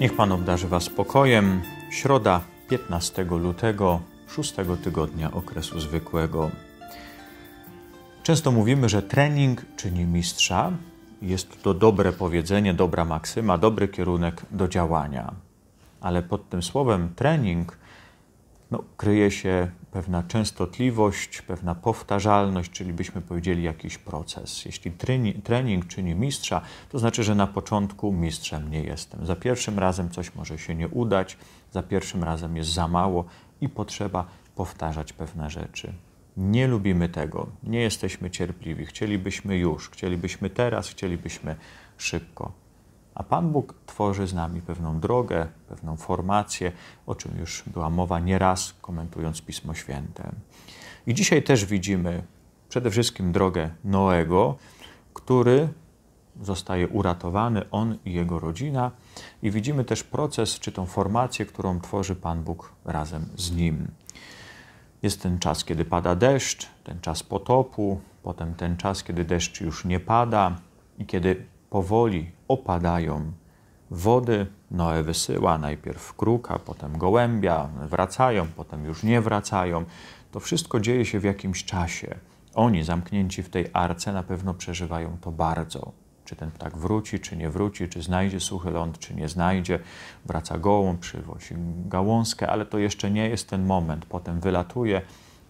Niech Pan obdarzy Was spokojem. Środa 15 lutego, 6 tygodnia okresu zwykłego. Często mówimy, że trening czyni mistrza. Jest to dobre powiedzenie, dobra maksyma, dobry kierunek do działania. Ale pod tym słowem trening no, kryje się pewna częstotliwość, pewna powtarzalność, czyli byśmy powiedzieli jakiś proces. Jeśli trening, trening czyni mistrza, to znaczy, że na początku mistrzem nie jestem. Za pierwszym razem coś może się nie udać, za pierwszym razem jest za mało i potrzeba powtarzać pewne rzeczy. Nie lubimy tego, nie jesteśmy cierpliwi, chcielibyśmy już, chcielibyśmy teraz, chcielibyśmy szybko. A Pan Bóg tworzy z nami pewną drogę, pewną formację, o czym już była mowa nieraz, komentując Pismo Święte. I dzisiaj też widzimy przede wszystkim drogę Noego, który zostaje uratowany, on i jego rodzina, i widzimy też proces, czy tą formację, którą tworzy Pan Bóg razem z nim. Jest ten czas, kiedy pada deszcz, ten czas potopu, potem ten czas, kiedy deszcz już nie pada i kiedy powoli opadają wody. Noe wysyła najpierw kruka, potem gołębia, wracają, potem już nie wracają. To wszystko dzieje się w jakimś czasie. Oni zamknięci w tej arce na pewno przeżywają to bardzo. Czy ten ptak wróci, czy nie wróci, czy znajdzie suchy ląd, czy nie znajdzie. Wraca gołą, przywozi gałązkę, ale to jeszcze nie jest ten moment. Potem wylatuje,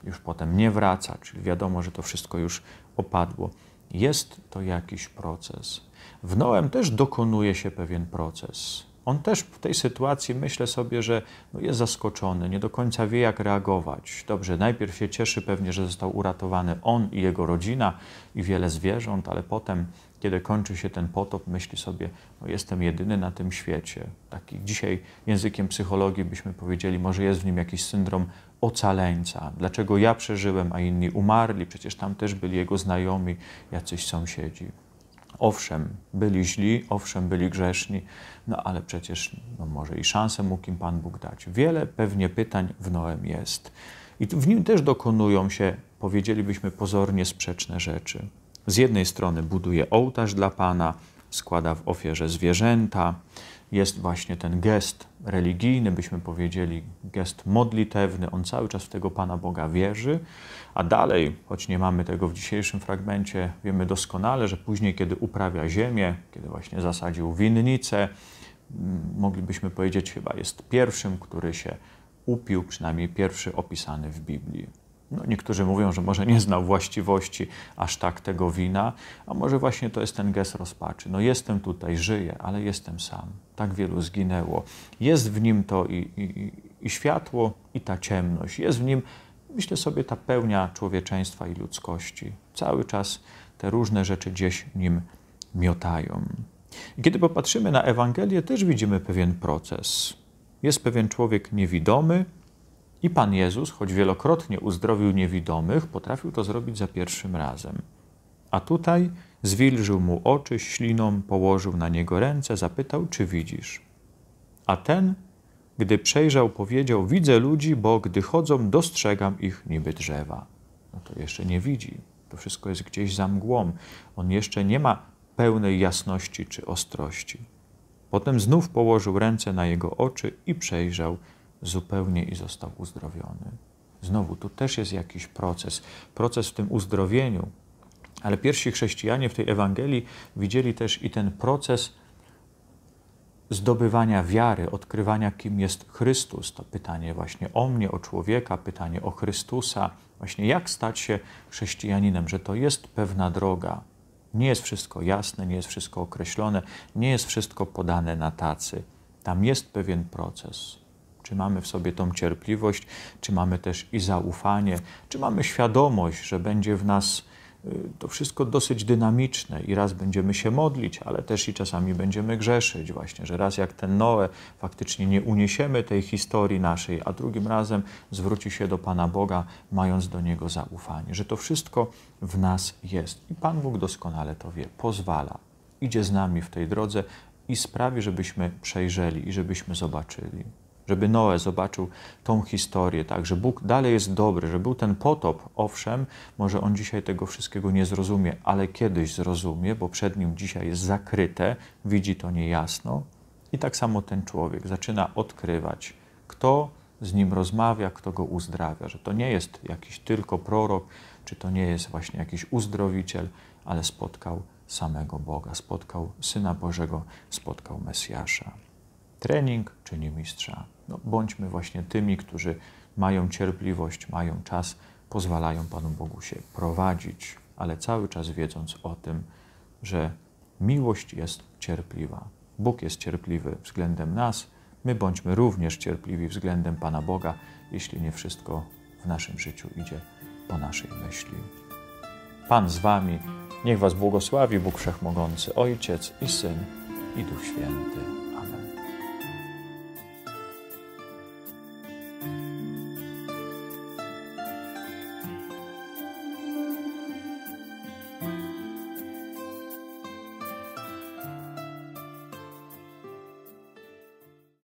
już potem nie wraca, czyli wiadomo, że to wszystko już opadło. Jest to jakiś proces. W Noem też dokonuje się pewien proces. On też w tej sytuacji myślę sobie, że no jest zaskoczony, nie do końca wie, jak reagować. Dobrze, najpierw się cieszy pewnie, że został uratowany on i jego rodzina i wiele zwierząt, ale potem, kiedy kończy się ten potop, myśli sobie, no jestem jedyny na tym świecie. Taki dzisiaj językiem psychologii byśmy powiedzieli, może jest w nim jakiś syndrom ocaleńca. Dlaczego ja przeżyłem, a inni umarli? Przecież tam też byli jego znajomi, jacyś sąsiedzi. Owszem, byli źli, owszem, byli grzeszni, no ale przecież no może i szansę mógł im Pan Bóg dać. Wiele pewnie pytań w Noem jest. I w nim też dokonują się, powiedzielibyśmy, pozornie sprzeczne rzeczy. Z jednej strony buduje ołtarz dla Pana, składa w ofierze zwierzęta, jest właśnie ten gest religijny, byśmy powiedzieli, gest modlitewny. On cały czas w tego Pana Boga wierzy, a dalej, choć nie mamy tego w dzisiejszym fragmencie, wiemy doskonale, że później, kiedy uprawia ziemię, kiedy właśnie zasadził winnicę, mm, moglibyśmy powiedzieć, chyba jest pierwszym, który się upił, przynajmniej pierwszy opisany w Biblii. No, niektórzy mówią, że może nie znał właściwości aż tak tego wina, a może właśnie to jest ten gest rozpaczy. No jestem tutaj, żyję, ale jestem sam. Tak wielu zginęło. Jest w nim to i, i, i światło, i ta ciemność. Jest w nim, myślę sobie, ta pełnia człowieczeństwa i ludzkości. Cały czas te różne rzeczy gdzieś nim miotają. I kiedy popatrzymy na Ewangelię, też widzimy pewien proces. Jest pewien człowiek niewidomy, i Pan Jezus, choć wielokrotnie uzdrowił niewidomych, potrafił to zrobić za pierwszym razem. A tutaj zwilżył mu oczy śliną, położył na niego ręce, zapytał, czy widzisz. A ten, gdy przejrzał, powiedział, widzę ludzi, bo gdy chodzą, dostrzegam ich niby drzewa. No to jeszcze nie widzi. To wszystko jest gdzieś za mgłą. On jeszcze nie ma pełnej jasności czy ostrości. Potem znów położył ręce na jego oczy i przejrzał, zupełnie i został uzdrowiony. Znowu, tu też jest jakiś proces, proces w tym uzdrowieniu, ale pierwsi chrześcijanie w tej Ewangelii widzieli też i ten proces zdobywania wiary, odkrywania, kim jest Chrystus. To pytanie właśnie o mnie, o człowieka, pytanie o Chrystusa, właśnie jak stać się chrześcijaninem, że to jest pewna droga. Nie jest wszystko jasne, nie jest wszystko określone, nie jest wszystko podane na tacy. Tam jest pewien proces. Czy mamy w sobie tą cierpliwość, czy mamy też i zaufanie, czy mamy świadomość, że będzie w nas y, to wszystko dosyć dynamiczne i raz będziemy się modlić, ale też i czasami będziemy grzeszyć właśnie, że raz jak ten Noe faktycznie nie uniesiemy tej historii naszej, a drugim razem zwróci się do Pana Boga, mając do Niego zaufanie, że to wszystko w nas jest i Pan Bóg doskonale to wie, pozwala, idzie z nami w tej drodze i sprawi, żebyśmy przejrzeli i żebyśmy zobaczyli żeby Noe zobaczył tą historię, tak, że Bóg dalej jest dobry, że był ten potop, owszem, może on dzisiaj tego wszystkiego nie zrozumie, ale kiedyś zrozumie, bo przed nim dzisiaj jest zakryte, widzi to niejasno. I tak samo ten człowiek zaczyna odkrywać, kto z nim rozmawia, kto go uzdrawia, że to nie jest jakiś tylko prorok, czy to nie jest właśnie jakiś uzdrowiciel, ale spotkał samego Boga, spotkał Syna Bożego, spotkał Mesjasza. Trening czyni mistrza. No, bądźmy właśnie tymi, którzy mają cierpliwość, mają czas, pozwalają Panu Bogu się prowadzić, ale cały czas wiedząc o tym, że miłość jest cierpliwa. Bóg jest cierpliwy względem nas, my bądźmy również cierpliwi względem Pana Boga, jeśli nie wszystko w naszym życiu idzie po naszej myśli. Pan z Wami, niech Was błogosławi Bóg Wszechmogący, Ojciec i Syn i Duch Święty.